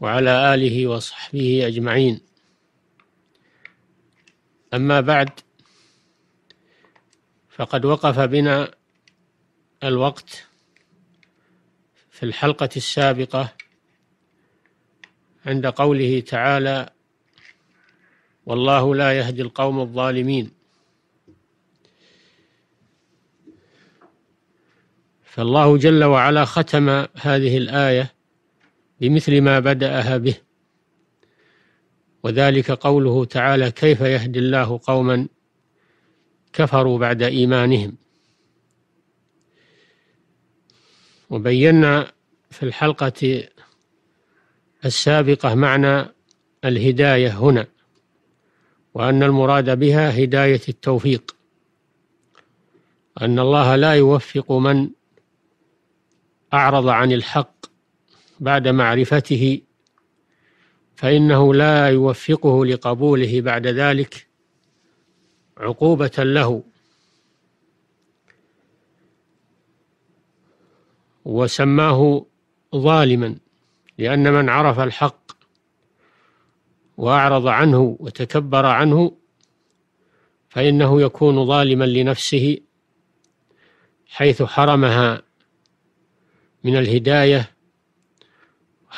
وعلى آله وصحبه أجمعين أما بعد فقد وقف بنا الوقت في الحلقة السابقة عند قوله تعالى والله لا يهدي القوم الظالمين فالله جل وعلا ختم هذه الآية بمثل ما بدأها به وذلك قوله تعالى كيف يهدي الله قوما كفروا بعد إيمانهم وبينا في الحلقة السابقة معنى الهداية هنا وأن المراد بها هداية التوفيق أن الله لا يوفق من أعرض عن الحق بعد معرفته فإنه لا يوفقه لقبوله بعد ذلك عقوبة له وسماه ظالما لأن من عرف الحق وأعرض عنه وتكبر عنه فإنه يكون ظالما لنفسه حيث حرمها من الهداية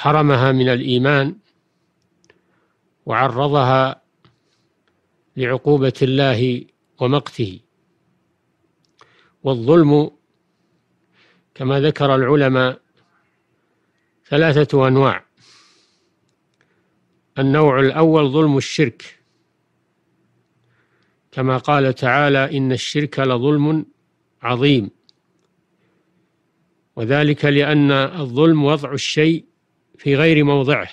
حرمها من الإيمان وعرضها لعقوبة الله ومقته والظلم كما ذكر العلماء ثلاثة أنواع النوع الأول ظلم الشرك كما قال تعالى إن الشرك لظلم عظيم وذلك لأن الظلم وضع الشيء في غير موضعه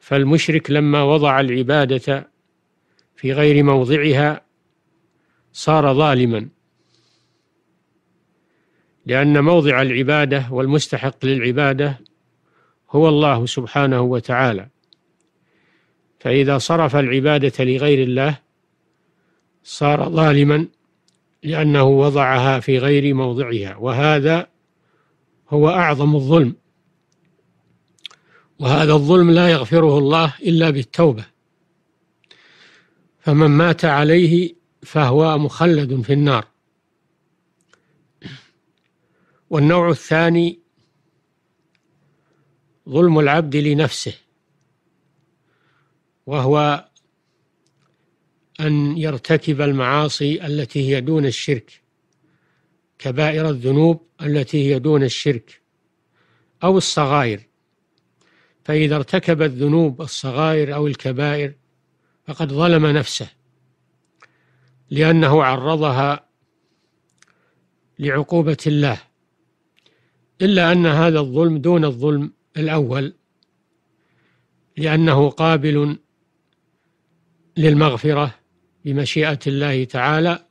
فالمشرك لما وضع العبادة في غير موضعها صار ظالما لأن موضع العبادة والمستحق للعبادة هو الله سبحانه وتعالى فإذا صرف العبادة لغير الله صار ظالما لأنه وضعها في غير موضعها وهذا هو أعظم الظلم وهذا الظلم لا يغفره الله إلا بالتوبة فمن مات عليه فهو مخلد في النار والنوع الثاني ظلم العبد لنفسه وهو أن يرتكب المعاصي التي هي دون الشرك كبائر الذنوب التي هي دون الشرك أو الصغائر فإذا ارتكب الذنوب الصغائر أو الكبائر فقد ظلم نفسه لأنه عرضها لعقوبة الله إلا أن هذا الظلم دون الظلم الأول لأنه قابل للمغفرة بمشيئة الله تعالى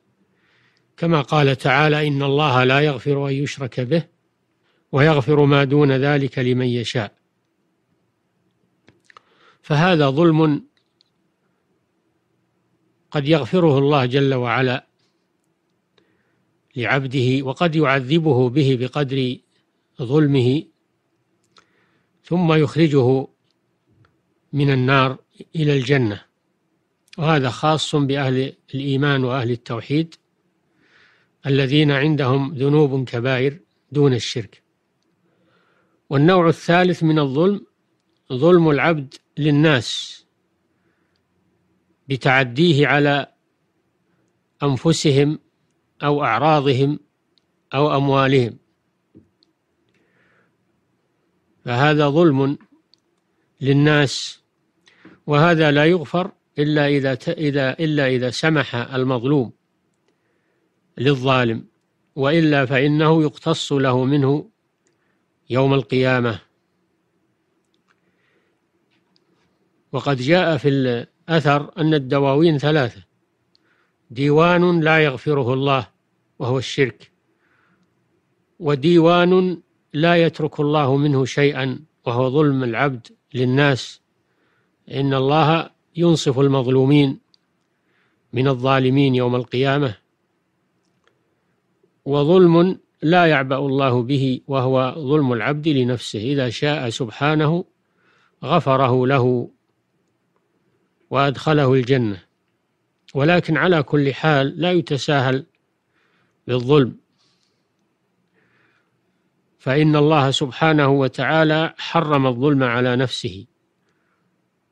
كما قال تعالى إن الله لا يغفر أن يشرك به ويغفر ما دون ذلك لمن يشاء فهذا ظلم قد يغفره الله جل وعلا لعبده وقد يعذبه به بقدر ظلمه ثم يخرجه من النار إلى الجنة وهذا خاص بأهل الإيمان وأهل التوحيد الذين عندهم ذنوب كبائر دون الشرك والنوع الثالث من الظلم ظلم العبد للناس بتعديه على أنفسهم أو أعراضهم أو أموالهم فهذا ظلم للناس وهذا لا يغفر إلا إذا إذا إلا إذا سمح المظلوم للظالم وإلا فإنه يقتص له منه يوم القيامة وقد جاء في الأثر أن الدواوين ثلاثة ديوان لا يغفره الله وهو الشرك وديوان لا يترك الله منه شيئا وهو ظلم العبد للناس إن الله ينصف المظلومين من الظالمين يوم القيامة وظلم لا يعبأ الله به وهو ظلم العبد لنفسه إذا شاء سبحانه غفره له وأدخله الجنة ولكن على كل حال لا يتساهل بالظلم فإن الله سبحانه وتعالى حرم الظلم على نفسه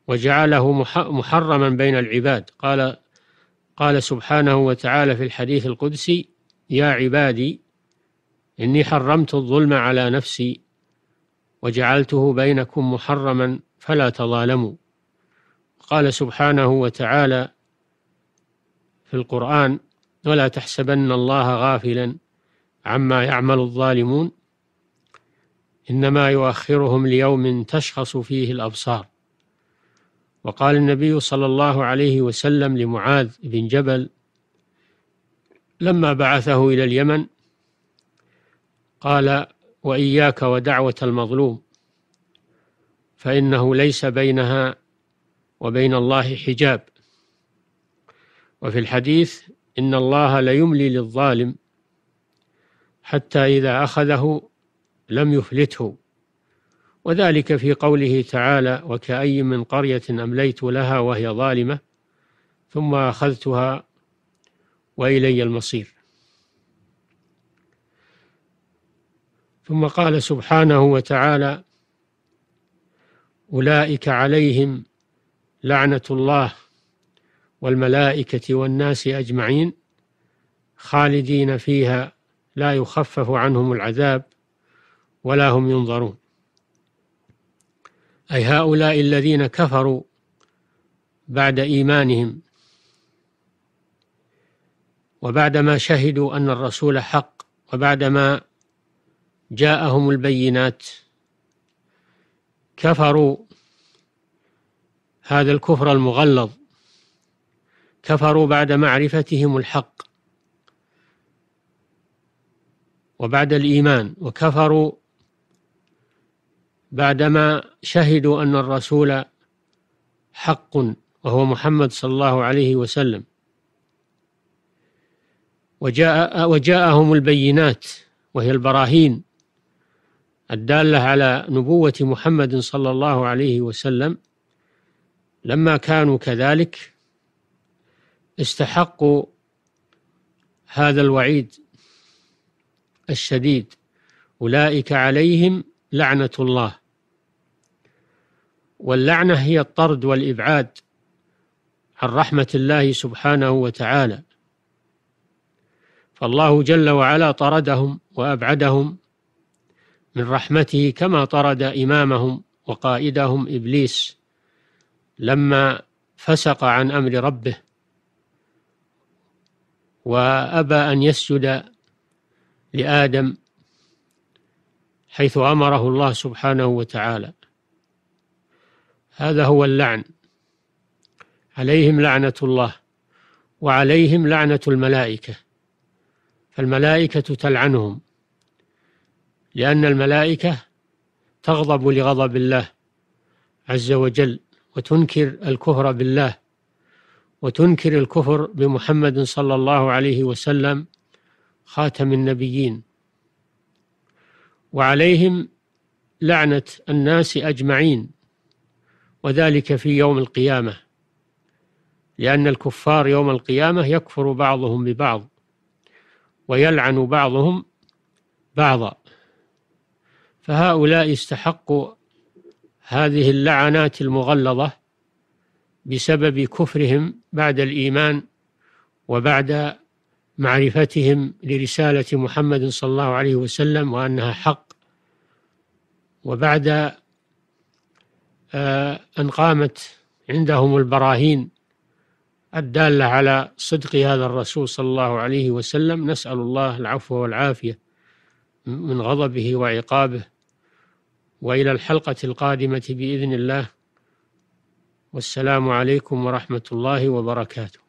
وجعله محرما بين العباد قال قال سبحانه وتعالى في الحديث القدسي يا عبادي إني حرمت الظلم على نفسي وجعلته بينكم محرما فلا تظالموا قال سبحانه وتعالى في القرآن ولا تحسبن الله غافلا عما يعمل الظالمون إنما يؤخرهم ليوم تشخص فيه الأبصار وقال النبي صلى الله عليه وسلم لمعاذ بن جبل لما بعثه إلى اليمن قال وإياك ودعوة المظلوم فإنه ليس بينها وبين الله حجاب وفي الحديث إن الله ليملي للظالم حتى إذا أخذه لم يفلته وذلك في قوله تعالى وكأي من قرية أمليت لها وهي ظالمة ثم أخذتها وإلي المصير ثم قال سبحانه وتعالى أولئك عليهم لعنة الله والملائكة والناس أجمعين خالدين فيها لا يخفف عنهم العذاب ولا هم ينظرون أي هؤلاء الذين كفروا بعد إيمانهم وبعدما شهدوا أن الرسول حق وبعدما جاءهم البينات كفروا هذا الكفر المغلظ كفروا بعد معرفتهم الحق وبعد الإيمان وكفروا بعدما شهدوا أن الرسول حق وهو محمد صلى الله عليه وسلم وجاء وجاءهم البينات وهي البراهين الدالة على نبوة محمد صلى الله عليه وسلم لما كانوا كذلك استحقوا هذا الوعيد الشديد أولئك عليهم لعنة الله واللعنة هي الطرد والإبعاد عن رحمة الله سبحانه وتعالى فالله جل وعلا طردهم وأبعدهم من رحمته كما طرد إمامهم وقائدهم إبليس لما فسق عن أمر ربه وأبى أن يسجد لآدم حيث أمره الله سبحانه وتعالى هذا هو اللعن عليهم لعنة الله وعليهم لعنة الملائكة فالملائكة تلعنهم لأن الملائكة تغضب لغضب الله عز وجل وتنكر الكفر بالله وتنكر الكفر بمحمد صلى الله عليه وسلم خاتم النبيين وعليهم لعنة الناس أجمعين وذلك في يوم القيامة لأن الكفار يوم القيامة يكفر بعضهم ببعض ويلعن بعضهم بعضا فهؤلاء استحقوا هذه اللعنات المغلظة بسبب كفرهم بعد الإيمان وبعد معرفتهم لرسالة محمد صلى الله عليه وسلم وأنها حق وبعد آه، أن قامت عندهم البراهين الدالة على صدق هذا الرسول صلى الله عليه وسلم نسأل الله العفو والعافية من غضبه وعقابه والى الحلقه القادمه باذن الله والسلام عليكم ورحمه الله وبركاته